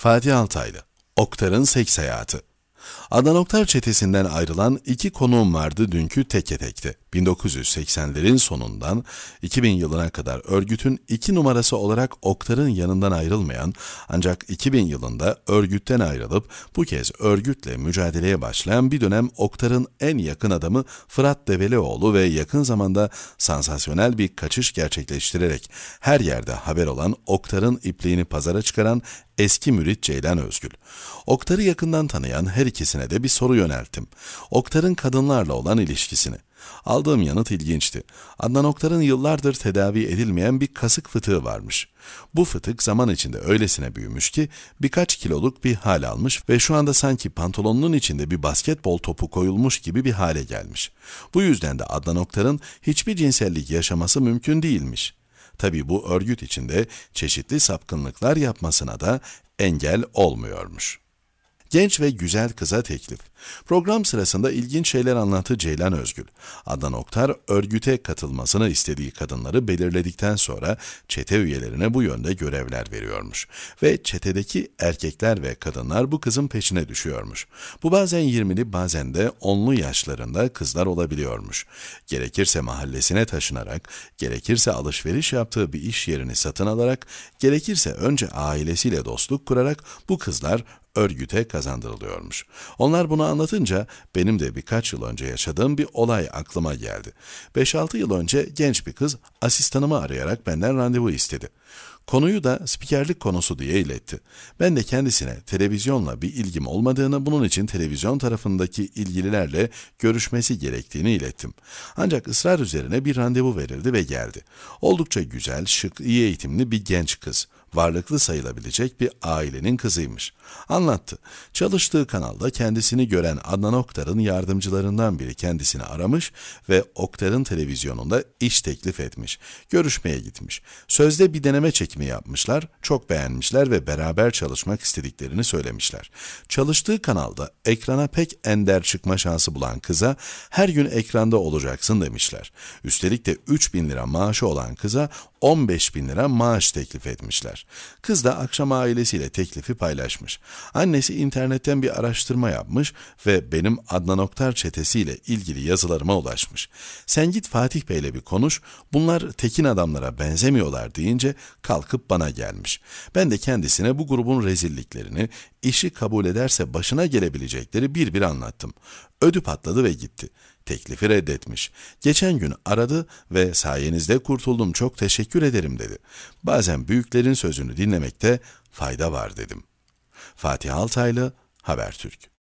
Fatih Altaylı, Oktar'ın seks hayatı. Adnan Oktar çetesinden ayrılan iki konuğum vardı dünkü teke tekte. 1980'lerin sonundan 2000 yılına kadar örgütün iki numarası olarak Oktar'ın yanından ayrılmayan ancak 2000 yılında örgütten ayrılıp bu kez örgütle mücadeleye başlayan bir dönem Oktar'ın en yakın adamı Fırat Develioğlu ve yakın zamanda sansasyonel bir kaçış gerçekleştirerek her yerde haber olan Oktar'ın ipliğini pazara çıkaran eski mürit Ceylan Özgül. Oktar'ı yakından tanıyan her ikisine de bir soru yönelttim. Oktar'ın kadınlarla olan ilişkisini. Aldığım yanıt ilginçti. Adnan Oktar'ın yıllardır tedavi edilmeyen bir kasık fıtığı varmış. Bu fıtık zaman içinde öylesine büyümüş ki birkaç kiloluk bir hal almış ve şu anda sanki pantolonunun içinde bir basketbol topu koyulmuş gibi bir hale gelmiş. Bu yüzden de Adnan Oktar'ın hiçbir cinsellik yaşaması mümkün değilmiş. Tabi bu örgüt içinde çeşitli sapkınlıklar yapmasına da engel olmuyormuş. Genç ve güzel kıza teklif. Program sırasında ilginç şeyler anlattı Ceylan Özgül. Adnan Oktar örgüte katılmasını istediği kadınları belirledikten sonra çete üyelerine bu yönde görevler veriyormuş. Ve çetedeki erkekler ve kadınlar bu kızın peşine düşüyormuş. Bu bazen 20'li bazen de 10'lu yaşlarında kızlar olabiliyormuş. Gerekirse mahallesine taşınarak, gerekirse alışveriş yaptığı bir iş yerini satın alarak, gerekirse önce ailesiyle dostluk kurarak bu kızlar örgüte kazandırılıyormuş. Onlar bunu anlatınca benim de birkaç yıl önce yaşadığım bir olay aklıma geldi. 5-6 yıl önce genç bir kız asistanımı arayarak benden randevu istedi. Konuyu da spikerlik konusu diye iletti. Ben de kendisine televizyonla bir ilgim olmadığını, bunun için televizyon tarafındaki ilgililerle görüşmesi gerektiğini ilettim. Ancak ısrar üzerine bir randevu verildi ve geldi. Oldukça güzel, şık, iyi eğitimli bir genç kız varlıklı sayılabilecek bir ailenin kızıymış. Anlattı. Çalıştığı kanalda kendisini gören Adnan Oktar'ın yardımcılarından biri kendisini aramış ve Oktar'ın televizyonunda iş teklif etmiş. Görüşmeye gitmiş. Sözde bir deneme çekimi yapmışlar, çok beğenmişler ve beraber çalışmak istediklerini söylemişler. Çalıştığı kanalda ekrana pek ender çıkma şansı bulan kıza her gün ekranda olacaksın demişler. Üstelik de 3 bin lira maaşı olan kıza 15 bin lira maaş teklif etmişler yapmışlar. Kız da akşam ailesiyle teklifi paylaşmış. Annesi internetten bir araştırma yapmış ve benim Adnan Oktar çetesiyle ilgili yazılarıma ulaşmış. Sen git Fatih Bey ile bir konuş, bunlar tekin adamlara benzemiyorlar deyince kalkıp bana gelmiş. Ben de kendisine bu grubun rezilliklerini, İşi kabul ederse başına gelebilecekleri bir bir anlattım. Ödü patladı ve gitti. Teklifi reddetmiş. Geçen gün aradı ve sayenizde kurtuldum çok teşekkür ederim dedi. Bazen büyüklerin sözünü dinlemekte fayda var dedim. Fatih Altaylı, Habertürk